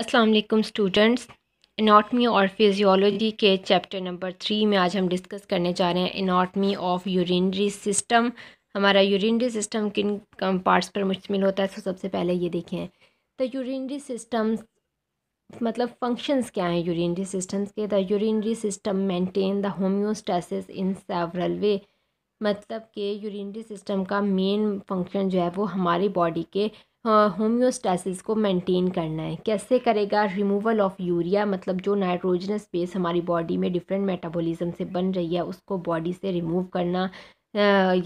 असलकम students anatomy और physiology के चैप्टर नंबर थ्री में आज हम डिस्कस करने जा रहे हैं इनाटमी ऑफ यूरिनरी सिस्टम हमारा यूरिनरी सिस्टम किन कम पार्ट्स पर मुश्तमिल होता है तो सबसे पहले ये देखें द यूरिनरी सिस्टम मतलब फंक्शंस क्या हैं यूरिनरी सिस्टम्स के the urinary system maintain the homeostasis in several way मतलब के यूरिनरी सिस्टम का मेन फंक्शन जो है वो हमारी बॉडी के हाँ, होम्योस्टासिस को मेंटेन करना है कैसे करेगा रिमूवल ऑफ यूरिया मतलब जो नाइट्रोजनस बेस हमारी बॉडी में डिफरेंट मेटाबॉलिज्म से बन रही है उसको बॉडी से रिमूव करना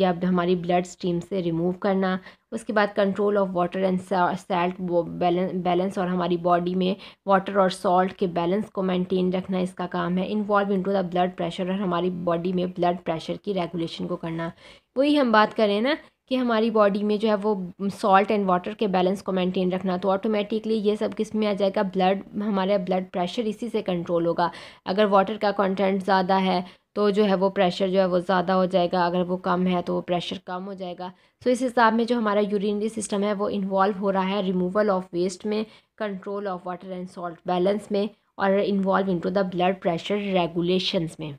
या हमारी ब्लड स्ट्रीम से रिमूव करना उसके बाद control of water and salt balance और हमारी बॉडी में वाटर और सॉल्ट के बैलेंस को मेंटेन रखना इसका काम है involve to the blood pressure और हमारी बॉडी में ब्लड प्रेशर की रेगुलेशन को करना वही हम बात करें ना कि हमारी बॉडी में जो है वो सॉल्ट एंड वाटर के बैलेंस को मेंटेन रखना तो ऑटोमेटिकली ये सब किस में आ जाएगा ब्लड हमारा ब्लड प्रेशर इसी से कंट्रोल होगा अगर वाटर का कंटेंट ज़्यादा है तो जो है वो प्रेशर जो है वो ज़्यादा हो जाएगा अगर वो कम है तो वो प्रेशर कम हो जाएगा सो तो इस हिसाब में जो हमारा यूरिनरी सिस्टम है वो इन्वॉल्व हो रहा है रिमूवल ऑफ वेस्ट में control of water and salt balance में और involve to the blood pressure regulations में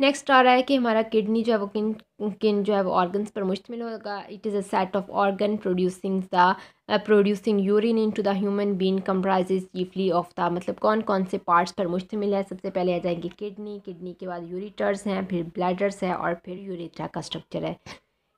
नेक्स्ट आ रहा है कि हमारा किडनी जो है वो किन किन जो है वो ऑर्गन्स पर मुश्तमिल होगा it is a set of organ producing the producing urine in to the human being comprise chiefly of the मतलब कौन कौन से पार्ट्स पर मुश्तमिल है सबसे पहले आ जाएंगे किडनी किडनी के बाद यूरीटर्स हैं फिर ब्लैडर्स है और फिर यूरेट्रा का स्ट्रक्चर है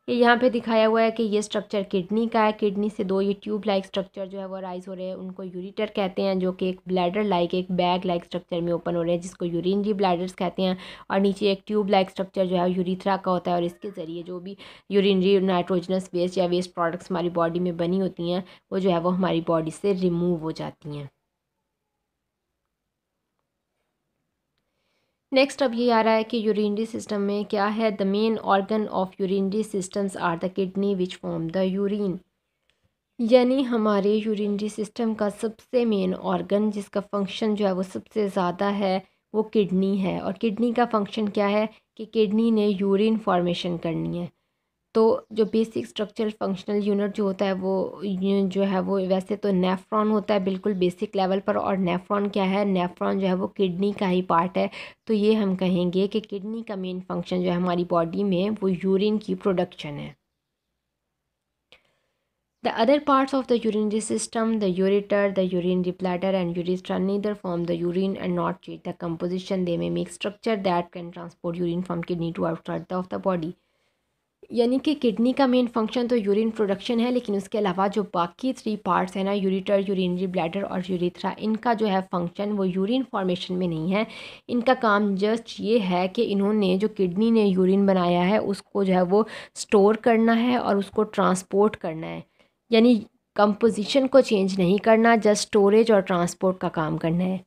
ये यहाँ पे दिखाया हुआ है कि ये स्ट्रक्चर किडनी का है किडनी से दो ये ट्यूब लाइक स्ट्रक्चर जो है वो राइज हो रहे हैं उनको यूरिटर कहते हैं जो कि एक ब्लैडर लाइक एक बैग लाइक स्ट्रक्चर में ओपन हो रहे हैं जिसको यूरिनरी ब्लैडर्स कहते हैं और नीचे एक ट्यूब लाइक स्ट्रक्चर जो है यूरिथ्रा का होता है और इसके ज़रिए जो भी यूरिनरी नाइट्रोजनस वेस्ट या वेस्ट प्रोडक्ट्स हमारी बॉडी में बनी होती हैं वो जो है वो हमारी बॉडी से रिमूव हो जाती हैं नेक्स्ट अब ये आ रहा है कि यूरिनरी सिस्टम में क्या है the main organ of urinary systems are the kidney which form the urine यानी हमारे यूरिनरी सिस्टम का सबसे मेन ऑर्गन जिसका फंक्शन जो है वो सबसे ज़्यादा है वो किडनी है और किडनी का फंक्शन क्या है कि किडनी ने यूरिन फॉर्मेशन करनी है तो जो बेसिक स्ट्रक्चर फंक्शनल यूनिट जो होता है वो जो है वो वैसे तो नेफ्रॉन होता है बिल्कुल बेसिक लेवल पर और नेफ्रॉन क्या है नेफ्रॉन जो है वो किडनी का ही पार्ट है तो ये हम कहेंगे कि किडनी का मेन फंक्शन जो है हमारी बॉडी में वो यूरिन की प्रोडक्शन है the other parts of the urinary system the ureter the urine bladder and urethra neither form the urine and not चेट the composition they may make structure that can transport urine from kidney to outside of the body यानी कि kidney का main function तो urine production है लेकिन उसके अलावा जो बाकी थ्री पार्ट्स हैं ना यूरिटर यूरिनरी ब्लैडर और यूरिथ्रा इनका जो है फंक्शन वो यूरिन फॉर्मेशन में नहीं है इनका काम जस्ट ये है कि इन्होंने जो किडनी ने यूरिन बनाया है उसको जो है वो स्टोर करना है और उसको ट्रांसपोर्ट करना है यानी कंपोजिशन को चेंज नहीं करना जस्ट स्टोरेज और ट्रांसपोर्ट का काम करना है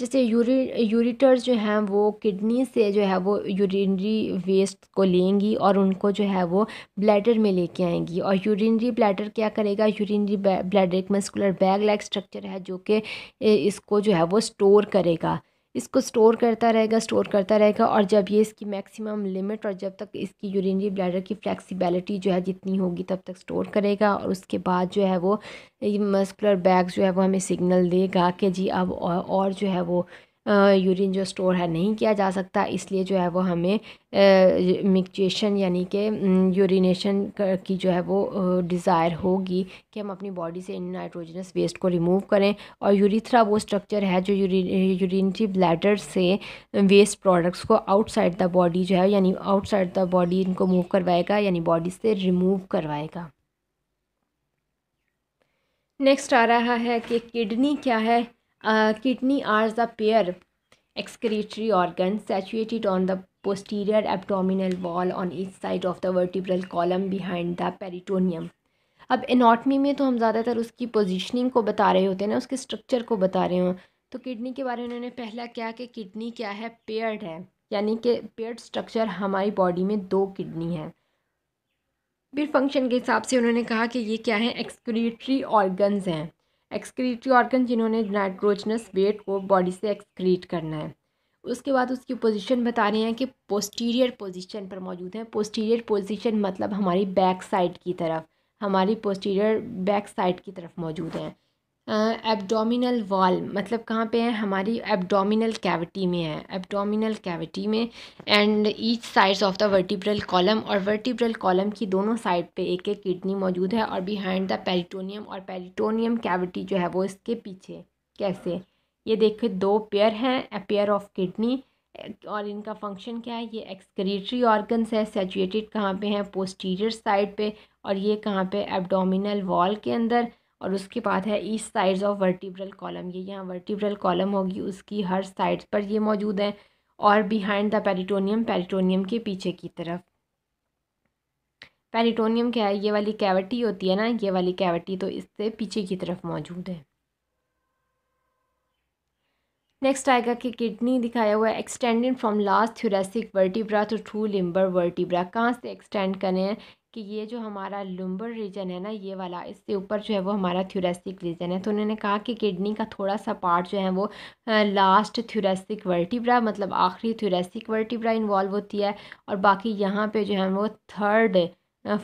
जैसे यूरी यूरिटर्स जो हैं वो किडनी से जो है वो यूरिनरी वेस्ट को लेंगी और उनको जो है वो ब्लैडर में लेके आएंगी और यूरिनरी ब्लैडर क्या करेगा यूरिनरी ब्लैडर एक मस्कुलर बैग लाइक स्ट्रक्चर है जो कि इसको जो है वो स्टोर करेगा इसको स्टोर करता रहेगा स्टोर करता रहेगा और जब ये इसकी मैक्सिमम लिमिट और जब तक इसकी यूरिनरी ब्लैडर की फ्लैक्सीबिलिटी जो है जितनी होगी तब तक स्टोर करेगा और उसके बाद जो है वो मस्कुलर बैग जो है वो हमें सिग्नल देगा कि जी अब और जो है वो यूरिन जो स्टोर है नहीं किया जा सकता इसलिए जो है वो हमें मिक्चेशन यानी कि यूरिनेशन की जो है वो डिज़ायर होगी कि हम अपनी बॉडी से इन नाइट्रोजनस वेस्ट को रिमूव करें और यूरिथ्रा वो स्ट्रक्चर है जो यूरिनरी ब्लैडर से वेस्ट प्रोडक्ट्स को आउटसाइड द बॉडी जो है यानी आउटसाइड द बॉडी इनको मूव करवाएगा यानी बॉडी से रिमूव करवाएगा नेक्स्ट आ रहा है कि किडनी क्या है kidney are the pair excretory organ situated on the posterior abdominal wall on each side of the vertebral column behind the peritoneum अब एनाटमी में तो हम ज़्यादातर उसकी पोजिशनिंग को बता रहे होते हैं ना उसके स्ट्रक्चर को बता रहे हों तो किडनी के बारे में उन्होंने पहला क्या कि किडनी क्या है पेयर्ड है यानी कि पेयर्ड स्ट्रक्चर हमारी बॉडी में दो किडनी है फिर फंक्शन के हिसाब से उन्होंने कहा कि ये क्या है एक्सक्रीटरी ऑर्गन्स हैं एक्सक्रीटरी ऑर्गन जिन्होंने नाइट्रोजनस वेट को बॉडी से एक्सक्रीट करना है उसके बाद उसकी पोजीशन बता रहे हैं कि पोस्टीरियर पोजीशन पर मौजूद है पोस्टीरियर पोजीशन मतलब हमारी बैक साइड की तरफ हमारी पोस्टीरियर बैक साइड की तरफ मौजूद हैं एब्डोमिनल वॉल मतलब कहाँ पे है हमारी एब्डोमिनल कैविटी में है एब्डोमिनल कैविटी में and each sides of the vertebral column और वर्टिब्रल कॉलम की दोनों साइड पे एक एक किडनी मौजूद है और बिहाइंड द पेरिटोनियम और पेरिटोनियम कैविटी जो है वो इसके पीछे कैसे ये देखिए दो पेयर हैं ए पेयर ऑफ किडनी और इनका फंक्शन क्या है ये एक्सक्रीटरी ऑर्गन्स है सेचुएटेड कहाँ पे हैं पोस्टीरियर साइड पे और ये कहाँ पे एब्डोमिनल वॉल के अंदर और उसके बाद है each sides of vertebral column ये यहाँ वर्टिब्रल कॉलम होगी उसकी हर साइड्स पर ये मौजूद है और बिहाइंड द पेरिटोनियम पेरिटोनियम के पीछे की तरफ पेरिटोनियम क्या है ये वाली कैविटी होती है ना ये वाली कैविटी तो इससे पीछे की तरफ मौजूद है नेक्स्ट आएगा कि किडनी दिखाया हुआ है extended from last thoracic vertebra to तो लिम्बर वर्टिब्रा कहाँ से एक्सटेंड करें हैं कि ये जो हमारा लुम्बर रीजन है ना ये वाला इससे ऊपर जो है वो हमारा थ्यूरेस्टिक रीजन है तो उन्होंने कहा कि किडनी का थोड़ा सा पार्ट जो है वो लास्ट थ्यूरेस्टिक वर्टिब्रा मतलब आखिरी थ्यूरेस्टिक वर्टिब्रा इन्वॉल्व होती है और बाकी यहाँ पे जो है वो थर्ड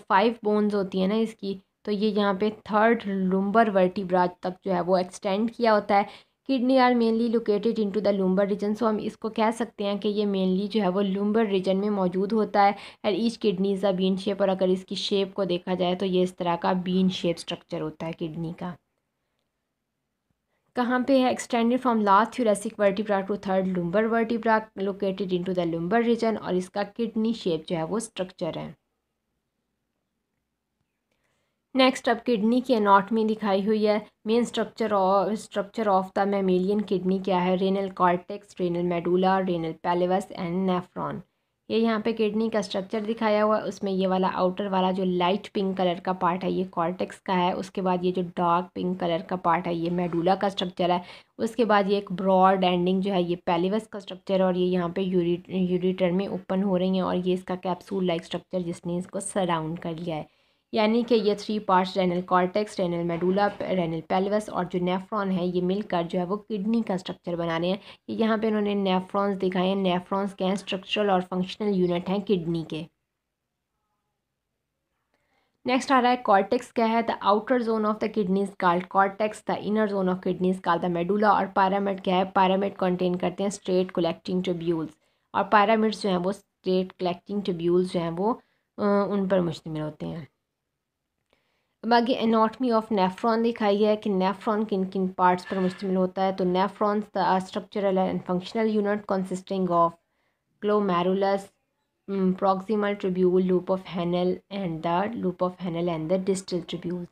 फाइव बोन्स होती है ना इसकी तो ये यहाँ पे थर्ड लुम्बर वर्टिब्रा तक जो है वो एक्सटेंड किया होता है kidney are mainly located into the lumbar region so हम इसको कह सकते हैं कि ये मेनली जो है वो लूम्बर रीजन में मौजूद होता है and each kidney is a bean shape और अगर इसकी शेप को देखा जाए तो ये इस तरह का बीन शेप स्ट्रक्चर होता है किडनी का कहाँ पे है extended from last thoracic vertebra to third lumbar vertebra located into the lumbar region और इसका किडनी शेप जो है वो स्ट्रक्चर है नेक्स्ट अब किडनी की एनाटमी दिखाई हुई है main structure of structure of the mammalian kidney क्या है renal cortex renal medulla renal pelvis and nephron ये यहाँ पे किडनी का स्ट्रक्चर दिखाया हुआ है उसमें ये वाला आउटर वाला जो लाइट पिंक कलर का पार्ट है ये कॉर्टेक्स का है उसके बाद ये जो डार्क पिंक कलर का पार्ट है ये मेडुला का स्ट्रक्चर है उसके बाद ये एक ब्रॉड एंडिंग जो है ये पैलिवस का स्ट्रक्चर और ये यहाँ पे यूरी यूरिटर में ओपन हो रही हैं और ये इसका कैप्सूल लाइक स्ट्रक्चर जिसने इसको सराउंड कर लिया है यानी कि ये three parts renal cortex renal medulla renal pelvis और जो नेफ्रॉन है ये मिलकर जो है वो किडनी का स्ट्रक्चर बना रहे हैं ये यहाँ पे इन्होंने नेफ्रॉन्स दिखाए हैं नेफ्रॉन्स के हैं स्ट्रक्चरल और फंक्शनल यूनिट हैं किडनी के नेक्स्ट आ रहा है कॉर्टेक्स क्या है the outer zone of the kidneys called cortex the inner zone of kidneys called the medulla और पैरामिड क्या है पैरामिड कंटेन करते हैं स्ट्रेट कलेक्टिंग ट्यूब्यूल्स और पैरामिड्स जो हैं वो स्ट्रेट कलेक्टिंग ट्यूब्यूल्स जो हैं वो उन पर मुश्तमिल होते हैं अब आगे एनाटमी ऑफ नेफ्रॉन दिखाई है कि नेफ्रॉन किन किन पार्ट्स पर मुश्तमिल होता है तो nephrons the structural and functional unit consisting of glomerulus proximal tubule loop of Henle and the loop of Henle and the distal tubule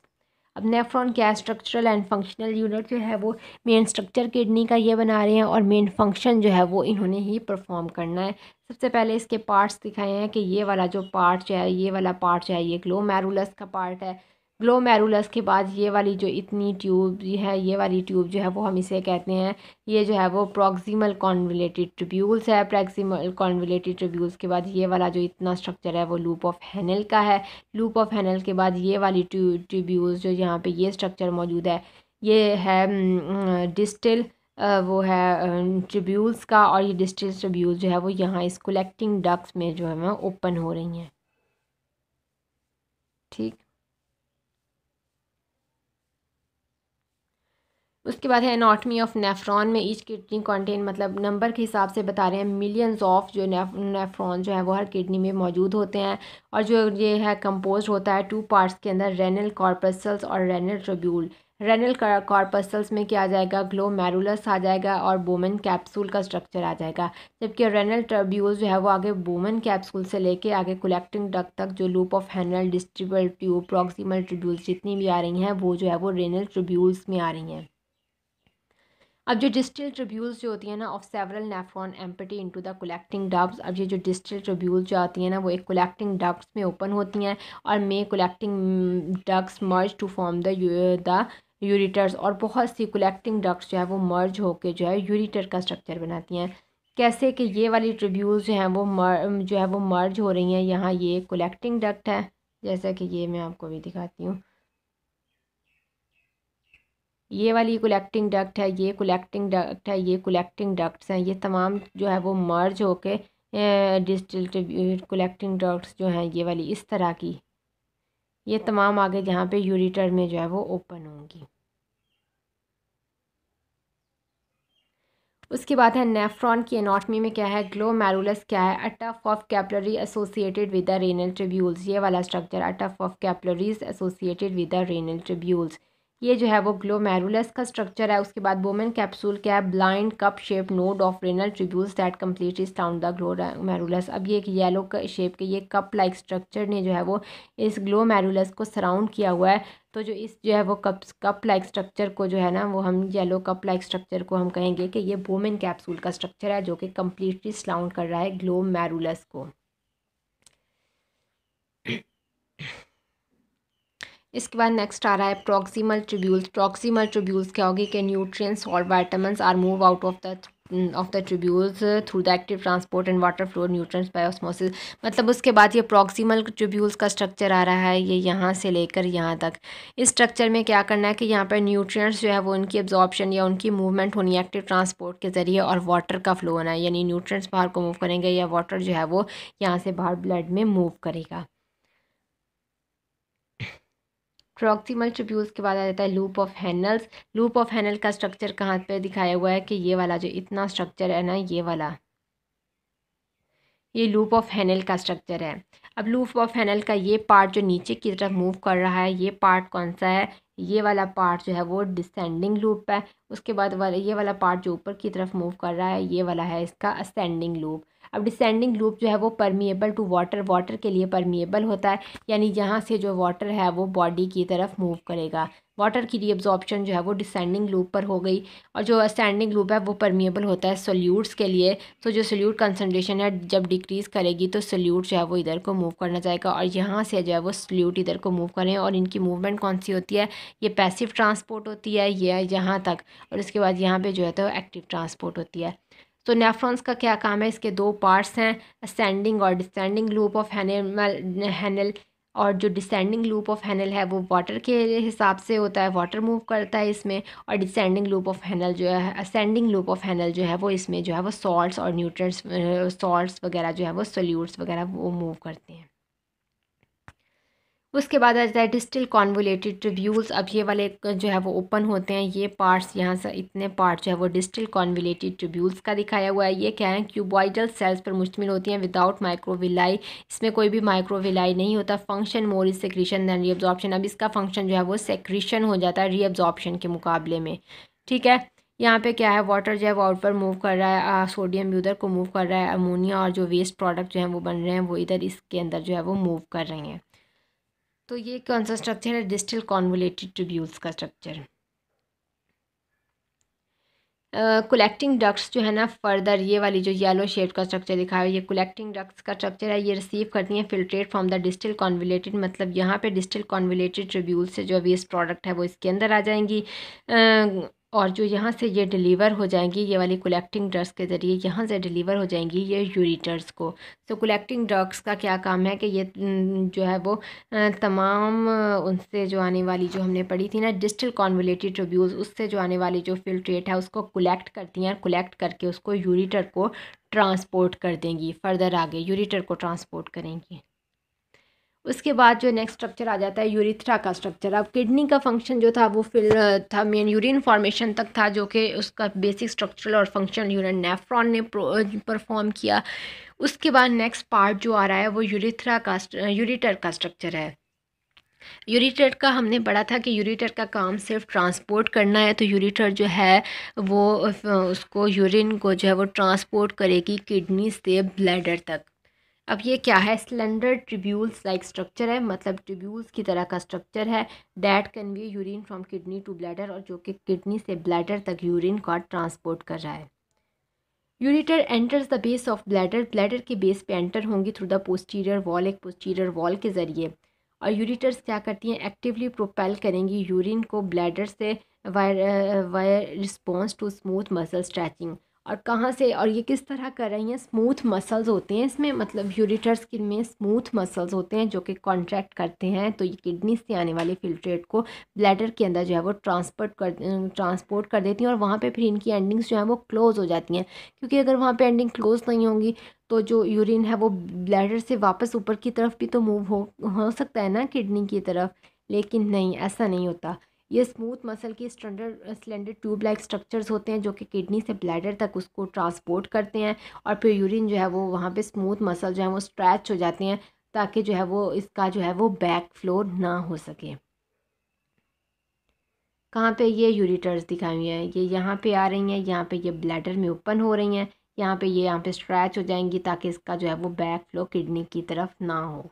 अब नेफ्रॉन क्या स्ट्रक्चरल एंड फंक्शनल यूनिट जो है वो मेन स्ट्रक्चर किडनी का ये बना रहे हैं और मेन फंक्शन जो है वो इन्होंने ही परफॉर्म करना है सबसे पहले इसके पार्ट्स दिखाए हैं कि ये वाला जो पार्ट जो है ये वाला पार्ट जो है ये ग्लोमेरुलस का पार्ट है ग्लोमेरुलस के बाद ये वाली जो इतनी ट्यूब है ये वाली ट्यूब जो है वो हम इसे कहते हैं ये जो है वो प्रॉक्सिमल कॉन्विलेटेड ट्रिब्यूल्स है प्रॉक्सिमल कॉन्विलेटेड ट्रिब्यूल्स के बाद ये वाला जो इतना स्ट्रक्चर है वो लूप ऑफ हैनल का है लूप ऑफ हैनल के बाद ये वाली ट्रिब्यूल्स जो यहाँ पर ये स्ट्रक्चर मौजूद है ये है डिस्टिल हम्म, वो है ट्रिब्यूल्स का और ये डिस्टिल ट्रिब्यूल जो है वो यहाँ इस कलेक्टिंग डक्स में जो है वह ओपन हो रही हैं ठीक उसके बाद है एनाटमी ऑफ नेफ्रॉन में ईच किडनी कॉन्टेन मतलब नंबर के हिसाब से बता रहे हैं मिलियंस ऑफ जो नेफ्रॉन जो है वो हर किडनी में मौजूद होते हैं और जो ये है कंपोज होता है टू पार्ट्स के अंदर रेनल कॉर्पसल्स और रेनल ट्रिब्यूल रेनल कॉर्पसल्स में क्या आ जाएगा ग्लो मैरुलस आ जाएगा और बोमन कैप्सूल का स्ट्रक्चर आ जाएगा जबकि रेनल ट्रब्यूल जो है वो आगे बोमन कैप्सूल से लेके आगे कोलेक्टिंग डक तक जो loop of Henle distal tube proximal tubules जितनी भी आ रही हैं वो जो है वो रेनल ट्रिब्यूल्स में आ रही हैं अब जो डिस्टिल ट्रिब्यूल्स जो होती है ना of several nephron empty into the collecting ducts अब ये जो डिस्टिल ट्रिब्यूल जो आती है ना वो एक कलेक्टिंग डब्स में ओपन होती हैं और मे collecting ducts merge to form the the ureters और बहुत सी कलेक्टिंग डग्स जो है वो मर्ज होकर जो है यूरिटर का स्ट्रक्चर बनाती हैं कैसे कि ये वाली ट्रिब्यूल जो हैं वो जो है वो मर्ज हो रही हैं यहाँ ये कलेक्टिंग डक्ट है जैसा कि ये मैं आपको भी दिखाती हूँ ये वाली कोलेक्टिंग डक्ट है ये कोलेक्टिंग डक्ट है ये कोलेक्टिंग डक्ट्स हैं ये तमाम जो है वो मर्ज होके डिस्ट्रीब्यूट कोलेक्टिंग डक्ट्स जो हैं ये वाली इस तरह की ये तमाम आगे जहाँ पे यूरिटर में जो है वो ओपन होंगी उसके बाद है नेफ्रॉन की एनाटमी में क्या है ग्लो मैरुलस क्या है a tuft of capillary associated with the renal tubules ये वाला structure a tuft of capillaries associated with the renal tubules ये जो है वो ग्लोमेरुलस का स्ट्रक्चर है उसके बाद वोमेन कैप्सूल क्या है blind cup shape node of renal tubules that complete is town the मैरुलस अब ये एक येलो शेप के ये कप लाइक स्ट्रक्चर ने जो है वो इस ग्लो मैरुलस को सराउंड किया हुआ है तो जो इस जो है वो कप कप लाइक स्ट्रक्चर को जो है ना वो हम येलो कप लाइक स्ट्रक्चर को हम कहेंगे कि ये वोमेन कैप्सूल का स्ट्रक्चर है जो कि कम्प्लीटली सराउंड कर रहा है ग्लो मैरुलस को इसके बाद नेक्स्ट आ रहा है प्रॉक्सिमल ट्रिब्यूल्स प्रॉक्सिमल ट्रिब्यूल्स क्या होगी कि न्यूट्रिएंट्स और vitamin are move out of the of the tubules through the active transport and water flow nutrients by osmosis मतलब उसके बाद ये प्रॉक्सिमल ट्रिब्यूल्स का स्ट्रक्चर आ रहा है ये यहाँ से लेकर यहाँ तक इस स्ट्रक्चर में क्या करना है कि यहाँ पर न्यूट्रिएंट्स जो है वो उनकी एब्जॉर्प्शन या उनकी मूवमेंट होनी है एक्टिव ट्रांसपोर्ट के ज़रिए और वाटर का फ्लो होना है यानी न्यूट्रिएंट्स बाहर को मूव करेंगे या वाटर जो है वो यहाँ से बाहर ब्लड में मूव करेगा प्रोक्सीमल ट्रिब्यूल्स के बाद आ जाता है loop of Henle's loop of Henle का स्ट्रक्चर कहाँ पे दिखाया हुआ है कि ये वाला जो इतना स्ट्रक्चर है ना ये वाला ये लूप ऑफ हैनल का स्ट्रक्चर है अब लूप ऑफ हैनल का ये पार्ट जो नीचे की तरफ मूव कर रहा है ये पार्ट कौन सा है ये वाला पार्ट जो है वो डिसेंडिंग लूप है उसके बाद वाला ये वाला पार्ट जो ऊपर की तरफ मूव कर रहा है ये वाला है इसका असेंडिंग लूप अब डिसेंडिंग लूप जो है वो परमीएबल टू वाटर वाटर के लिए परमीएबल होता है यानी यहाँ से जो वाटर है वो बॉडी की तरफ मूव करेगा वाटर की रीअब्जॉर्प्शन जो है वो डिसेंडिंग लूप पर हो गई और जो स्टैंडिंग लूप है वो परमिएबल होता है सोल्यूट्स के लिए तो जो सोल्यूट कंसनट्रेशन है जब डिक्रीज़ करेगी तो सोल्यूट जो है वो इधर को मूव करना जाएगा और यहाँ से जो है वो सोल्यूट इधर को मूव करें और इनकी मूवमेंट कौन सी होती है ये पैसिव ट्रांसपोर्ट होती है ये यह यहाँ तक और इसके बाद यहाँ पर जो है तो एक्टिव ट्रांसपोर्ट होती है तो नेफ्रॉन्स का क्या काम है इसके दो पार्ट्स हैं असेंडिंग और descending loop of Henle Henle और जो डिसेंडिंग लूप ऑफ हैनल है वो वाटर के हिसाब से होता है वाटर मूव करता है इसमें और डिसेंडिंग लूप ऑफ हैनल जो है असेंडिंग लूप ऑफ हैनल जो है वो इसमें जो है वो सॉल्ट्स और न्यूट्रंस सॉल्ट्स वगैरह जो है वो सोल्यूट्स वगैरह वो मूव करते हैं उसके बाद आ जाता है डिस्टिल कॉन्वोलेटेड ट्रिब्यूल्स अब ये वाले जो है वो ओपन होते हैं ये पार्ट्स यहाँ से इतने पार्ट जो है वो डिस्टिल कॉन्वोलेटेड ट्रिब्यूल्स का दिखाया हुआ है ये क्या है क्यूबॉइडल सेल्स पर मुश्तमिल होती हैं विदाउट माइक्रोविलाई इसमें कोई भी माइक्रोविलाई नहीं होता function more is secretion than reabsorption अब इसका फंक्शन जो है वो सेक्रीशन हो जाता है रीअब्जॉर्प्शन के मुकाबले में ठीक है यहाँ पे क्या है वाटर जो है वो आउट पर मूव कर रहा है आ, सोडियम भी उधर को मूव कर रहा है अमोनिया और जो वेस्ट प्रोडक्ट जो है वो बन रहे हैं वो इधर इसके अंदर जो है वो मूव कर रहे हैं तो ये कौन सा स्ट्रक्चर है डिस्टल कॉन्वोलेटेड ट्यूब्यूल्स का स्ट्रक्चर कलेक्टिंग डक्ट्स जो है ना फर्दर ये वाली जो येलो शेड का स्ट्रक्चर दिखाया है ये कलेक्टिंग डक्ट्स का स्ट्रक्चर है ये रिसीव करती हैं filtrate from the distal convoluted मतलब यहाँ पे डिस्टल कॉन्विलेटेड ट्रिब्यूल से जो अभी इस प्रोडक्ट है वो इसके अंदर आ जाएंगी और जो यहाँ से ये डिलीवर हो जाएंगी ये वाली कलेक्टिंग ड्रग्स के ज़रिए यहाँ से डिलीवर हो जाएंगी ये यूरिटर्स को तो कलेक्टिंग ड्रग्स का क्या काम है कि ये जो है वो तमाम उनसे जो आने वाली जो हमने पढ़ी थी ना डिस्टल कॉन्वलेटेड ट्रिब्यूज उससे जो आने वाली जो फिल्ट्रेट है उसको कलेक्ट करती हैं कलेक्ट करके उसको यूरीटर को ट्रांसपोर्ट कर देंगी फ़र्दर आगे यूरीटर को ट्रांसपोर्ट करेंगी उसके बाद जो नेक्स्ट स्ट्रक्चर आ जाता है यूरिथ्रा का स्ट्रक्चर अब किडनी का फंक्शन जो था वो फिल था मेन यूरिन फॉर्मेशन तक था जो कि उसका बेसिक स्ट्रक्चरल और फंक्शन यूरिन नेफ्रॉन ने परफॉर्म किया उसके बाद नेक्स्ट पार्ट जो आ रहा है वो यूरिथ्रा का यूरिटर का स्ट्रक्चर है यूरिटर का हमने पढ़ा था कि यूरिटर का काम सिर्फ ट्रांसपोर्ट करना है तो यूरिटर जो है वो उसको यूरिन को जो है वो ट्रांसपोर्ट करेगी किडनी से ब्लैडर तक अब ये क्या है स्लेंडर ट्रिब्यूल्स लाइक स्ट्रक्चर है मतलब ट्रिब्यूल्स की तरह का स्ट्रक्चर है can convey urine from kidney to bladder और जो कि किडनी से ब्लैडर तक यूरिन का ट्रांसपोर्ट कर रहा है ureter enters the base of bladder bladder के बेस पे एंटर होंगी थ्रू द पोस्टीरियर वॉल एक पोस्टीरियर वॉल के ज़रिए और यूरिटर्स क्या करती हैं एक्टिवली प्रोपेल करेंगी यूरिन को ब्लैडर से via via response to smooth muscle stretching और कहाँ से और ये किस तरह कर रही हैं स्मूथ मसल्स होते हैं इसमें मतलब यूरिटर स्किन में स्मूथ मसल्स होते हैं जो कि कॉन्ट्रैक्ट करते हैं तो ये किडनी से आने वाले फिल्ट्रेट को ब्लैडर के अंदर जो है वो ट्रांसपोर्ट कर ट्रांसपोर्ट कर देती हैं और वहाँ पे फिर इनकी एंडिंग्स जो हैं वो क्लोज़ हो जाती हैं क्योंकि अगर वहाँ पर एंडिंग क्लोज़ नहीं होंगी तो जो यूरिन है वो ब्लैडर से वापस ऊपर की तरफ भी तो मूव हो हो सकता है ना किडनी की तरफ लेकिन नहीं ऐसा नहीं होता ये स्मूथ मसल की standard slender tube like structures होते हैं जो कि किडनी से ब्लैडर तक उसको ट्रांसपोर्ट करते हैं और फिर यूरिन जो है वो वहाँ पर स्मूथ मसल जो है वो स्ट्रैच हो जाते हैं ताकि जो है वो इसका जो है वो बैक फ्लो ना हो सके कहाँ पे ये यूरिटर्स दिखाई हुई हैं ये यहाँ पे आ रही हैं यहाँ पे ये ब्लैडर में ओपन हो रही हैं यहाँ पे ये यहाँ पे स्ट्रैच हो जाएंगी ताकि इसका जो है वो बैक फ्लो किडनी की तरफ ना हो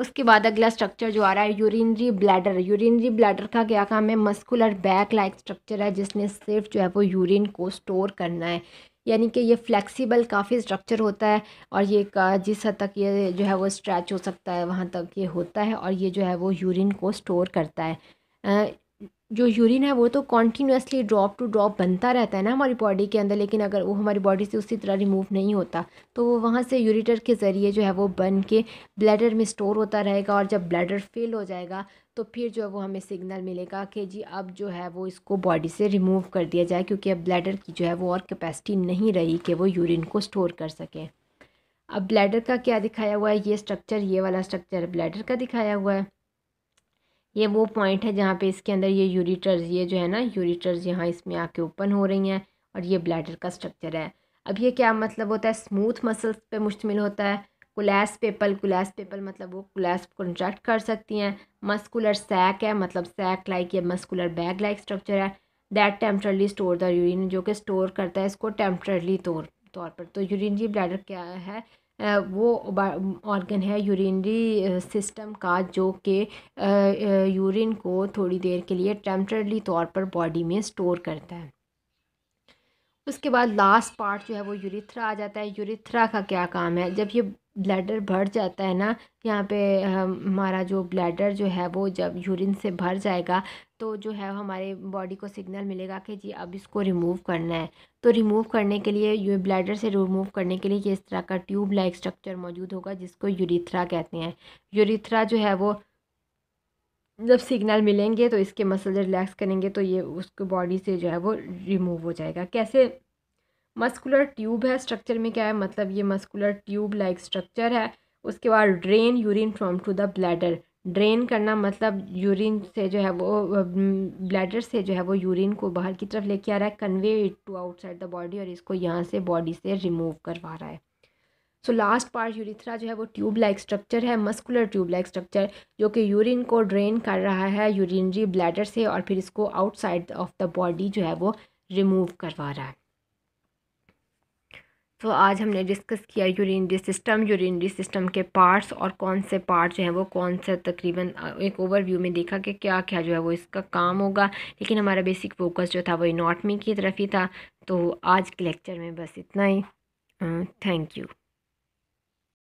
उसके बाद अगला स्ट्रक्चर जो आ रहा है यूरिनरी ब्लैडर यूरिनरी ब्लैडर का क्या काम है मस्कुलर बैक लाइक स्ट्रक्चर है जिसने सिर्फ जो है वो यूरिन को स्टोर करना है यानी कि ये फ्लेक्सिबल काफ़ी स्ट्रक्चर होता है और ये जिस हद तक ये जो है वो स्ट्रैच हो सकता है वहाँ तक ये होता है और ये जो है वो यूरिन को स्टोर करता है जो यूरिन है वो तो कॉन्टीन्यूसली ड्रॉप टू ड्रॉप बनता रहता है ना हमारी बॉडी के अंदर लेकिन अगर वो हमारी बॉडी से उसी तरह रिमूव नहीं होता तो वो वहाँ से यूरिटर के ज़रिए जो है वो बन के ब्लैडर में स्टोर होता रहेगा और जब ब्लैडर फेल हो जाएगा तो फिर जो है वो हमें सिग्नल मिलेगा कि जी अब जो है वो इसको बॉडी से रिमूव कर दिया जाए क्योंकि अब ब्लैडर की जो है वो और कैपेसिटी नहीं रही कि वो यूरिन को स्टोर कर सकें अब ब्लैडर का क्या दिखाया हुआ है ये स्ट्रक्चर ये वाला स्ट्रक्चर ब्लैडर का दिखाया हुआ है ये वो पॉइंट है जहाँ पे इसके अंदर ये यूरिटर्स ये जो है ना यूरिटर्स यहाँ इसमें आके ओपन हो रही हैं और ये ब्लैडर का स्ट्रक्चर है अब ये क्या मतलब होता है स्मूथ मसल्स पे मुश्तमिल होता है कुलैस पेपल कुलैस पेपल मतलब वो कुलैस कंट्रैक्ट कर सकती हैं मस्कुलर सैक है मतलब सैक लाइक या मस्कुलर बैग लाइक स्ट्रक्चर है that temporarily store the urine जो कि स्टोर करता है इसको टेम्परली तौर तौर पर तो यूरिन जी ब्लैडर क्या है वो ऑर्गन है यूरिनरी सिस्टम का जो कि यूरिन को थोड़ी देर के लिए टेम्प्रेरी तौर पर बॉडी में स्टोर करता है उसके बाद लास्ट पार्ट जो है वो यूरिथ्रा आ जाता है यूरिथ्रा का क्या काम है जब ये ब्लैडर भर जाता है ना यहाँ पे हमारा जो ब्लैडर जो है वो जब यूरिन से भर जाएगा तो जो है हमारे बॉडी को सिग्नल मिलेगा कि जी अब इसको रिमूव करना है तो रिमूव करने के लिए यू ब्लैडर से रिमूव करने के लिए ये इस तरह का ट्यूब लाइक स्ट्रक्चर मौजूद होगा जिसको यूरिथ्रा कहते हैं यूरिथ्रा जो है वो जब सिग्नल मिलेंगे तो इसके मसल रिलैक्स करेंगे तो ये उसको बॉडी से जो है वो रिमूव हो जाएगा कैसे मस्कुलर ट्यूब है स्ट्रक्चर में क्या है मतलब ये मस्कुलर ट्यूब लाइक स्ट्रक्चर है उसके बाद drain urine from to the bladder drain करना मतलब यूरिन से जो है वो ब्लैडर से जो है वो यूरिन को बाहर की तरफ लेके आ रहा है convey it to outside the body और इसको यहाँ से बॉडी से रिमूव करवा रहा है सो लास्ट पार्ट यूरिथ्रा जो है वो ट्यूब लाइक स्ट्रक्चर है मस्कुलर ट्यूब लाइक स्ट्रक्चर जो कि यूरिन को ड्रेन कर रहा है यूरिनरी ब्लैडर से और फिर इसको आउटसाइड ऑफ द बॉडी जो है वो रिमूव करवा रहा है तो आज हमने डिस्कस किया यूरिनरी सिस्टम यूरिनरी सिस्टम के पार्ट्स और कौन से पार्ट जो हैं वो कौन से तकरीबन एक ओवरव्यू में देखा कि क्या क्या जो है वो इसका काम होगा लेकिन हमारा बेसिक फोकस जो था वो इनाटमी की तरफ ही था तो आज के लेक्चर में बस इतना ही थैंक यू